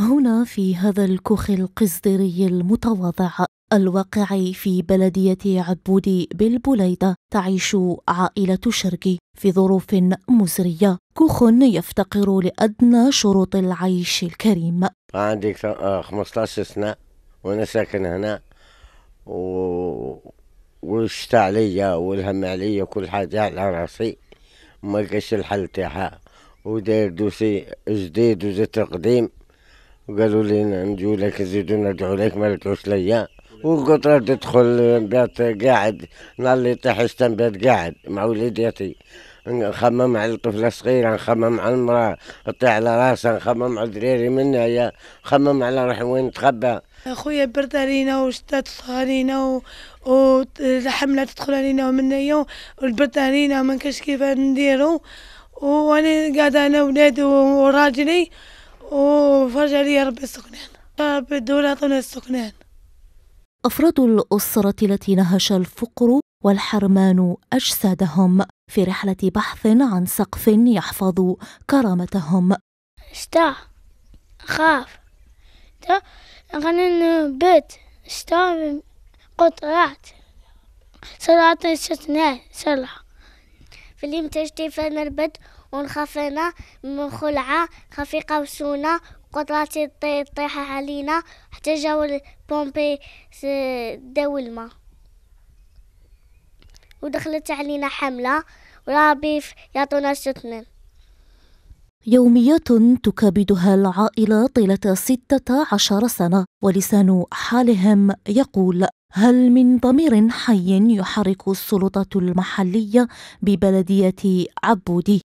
هنا في هذا الكوخ القصدري المتواضع الواقع في بلدية عبودي بالبليدة تعيش عائلة شرقي في ظروف مزرية كوخ يفتقر لأدنى شروط العيش الكريم عندي 15 آه، سنة وأنا ساكن هنا و... والشتاء عليا والهم عليا كل حاجة على راسي ما الحل تاعها وداير دوسي جديد وزيت القديم وقالوا لي نجيو لك نزيدو ندعو لك ما لقوش ليا وقلت راه تدخل بيت قاعد نهار اللي طيح بات قاعد مع وليداتي نخمم على الطفله الصغيره نخمم على المراه طيح على راسها نخمم على دريري منها يا نخمم على روحي وين نتخبى خويا برد علينا وشتا تطغى علينا والحمله تدخل علينا ومنيا والبرد علينا ما كاش كيف نديرو وانا قاعده انا وولادي وراجلي وفجأة لي ربي السكنان الدولة عطونا السكنان أفراد الأسرة التي نهش الفقر والحرمان أجسادهم في رحلة بحث عن سقف يحفظ كرامتهم شتا أخاف تا غنن بيت شتا قطرات سرعة الشتناء سرعة في اليوم تشتي في المربد ونخافنا من خلعة خفي قوسونا قدراتي طيح علينا حتى جاو البومبي داو الماء ودخلت علينا حملة ورابيف يعطونا ستنين يوميات تكابدها العائلة طيلة ستة عشر سنة ولسان حالهم يقول هل من ضمير حي يحرك السلطة المحلية ببلدية عبودي